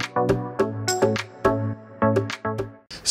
Thank you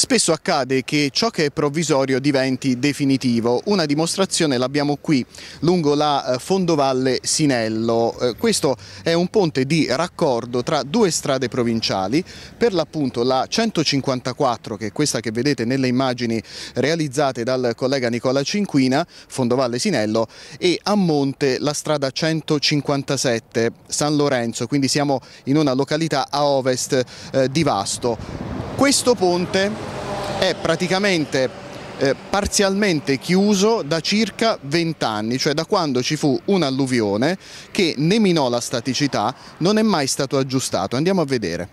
spesso accade che ciò che è provvisorio diventi definitivo. Una dimostrazione l'abbiamo qui, lungo la eh, fondovalle Sinello. Eh, questo è un ponte di raccordo tra due strade provinciali, per l'appunto la 154, che è questa che vedete nelle immagini realizzate dal collega Nicola Cinquina, fondovalle Sinello, e a monte la strada 157, San Lorenzo, quindi siamo in una località a ovest eh, di Vasto. Questo ponte è praticamente eh, parzialmente chiuso da circa 20 anni, cioè da quando ci fu un'alluvione che ne minò la staticità, non è mai stato aggiustato. Andiamo a vedere.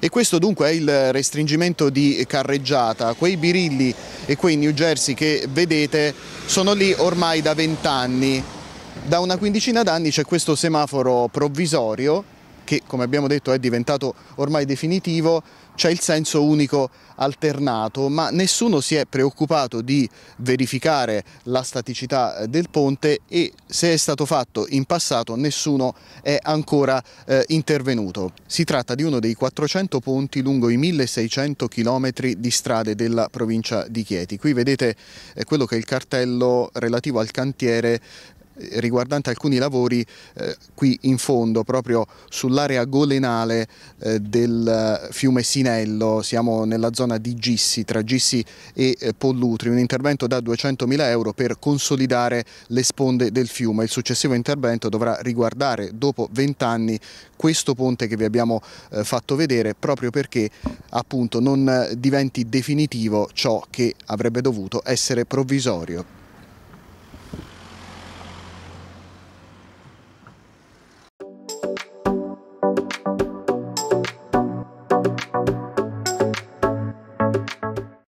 E questo dunque è il restringimento di carreggiata, quei birilli e quei New Jersey che vedete sono lì ormai da vent'anni. Da una quindicina d'anni c'è questo semaforo provvisorio che come abbiamo detto è diventato ormai definitivo, c'è il senso unico alternato, ma nessuno si è preoccupato di verificare la staticità eh, del ponte e se è stato fatto in passato nessuno è ancora eh, intervenuto. Si tratta di uno dei 400 ponti lungo i 1600 km di strade della provincia di Chieti. Qui vedete eh, quello che è il cartello relativo al cantiere riguardante alcuni lavori eh, qui in fondo, proprio sull'area golenale eh, del fiume Sinello, siamo nella zona di Gissi, tra Gissi e eh, Pollutri, un intervento da 200.000 euro per consolidare le sponde del fiume. Il successivo intervento dovrà riguardare dopo 20 anni questo ponte che vi abbiamo eh, fatto vedere proprio perché appunto non eh, diventi definitivo ciò che avrebbe dovuto essere provvisorio.